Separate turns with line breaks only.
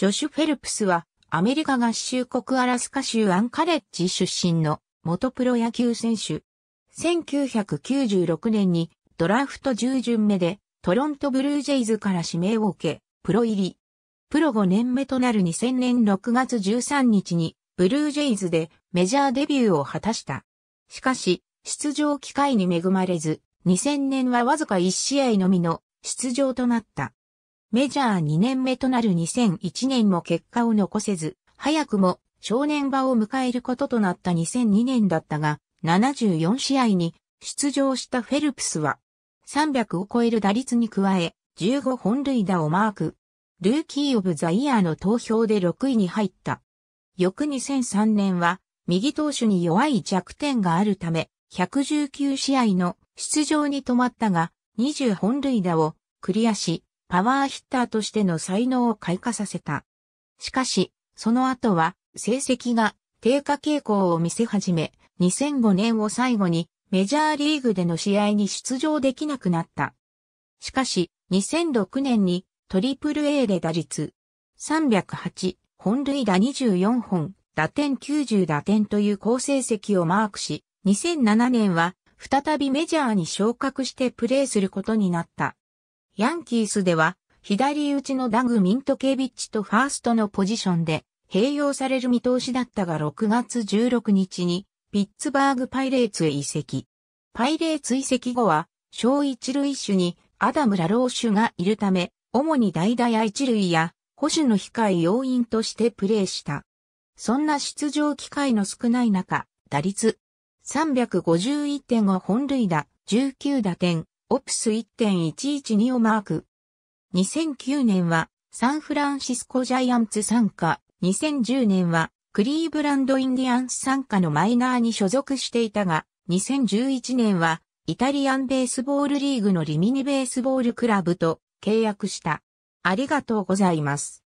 ジョシュ・フェルプスは、アメリカ合衆国アラスカ州アンカレッジ出身の元プロ野球選手。1996年にドラフト10巡目でトロントブルージェイズから指名を受け、プロ入り。プロ5年目となる2000年6月13日にブルージェイズでメジャーデビューを果たした。しかし、出場機会に恵まれず、2000年はわずか1試合のみの出場となった。メジャー2年目となる2001年も結果を残せず、早くも少年場を迎えることとなった2002年だったが、74試合に出場したフェルプスは、300を超える打率に加え、15本塁打をマーク。ルーキー・オブ・ザ・イヤーの投票で6位に入った。翌2003年は、右投手に弱い弱点があるため、119試合の出場に止まったが、20本塁打をクリアし、パワーヒッターとしての才能を開花させた。しかし、その後は成績が低下傾向を見せ始め、2005年を最後にメジャーリーグでの試合に出場できなくなった。しかし、2006年にトリプル A で打率308、本塁打24本、打点90打点という好成績をマークし、2007年は再びメジャーに昇格してプレーすることになった。ヤンキースでは、左打ちのダグ・ミントケビッチとファーストのポジションで併用される見通しだったが6月16日にピッツバーグパイレーツへ移籍。パイレーツ移籍後は小一塁手にアダム・ラローシュがいるため、主に代打や一塁や保守の控え要因としてプレーした。そんな出場機会の少ない中、打率351.5本塁打、19打点、オプス1.112をマーク。2009年はサンフランシスコジャイアンツ参加、2010年はクリーブランドインディアンス参加のマイナーに所属していたが、2011年はイタリアンベースボールリーグのリミニベースボールクラブと契約した。ありがとうございます。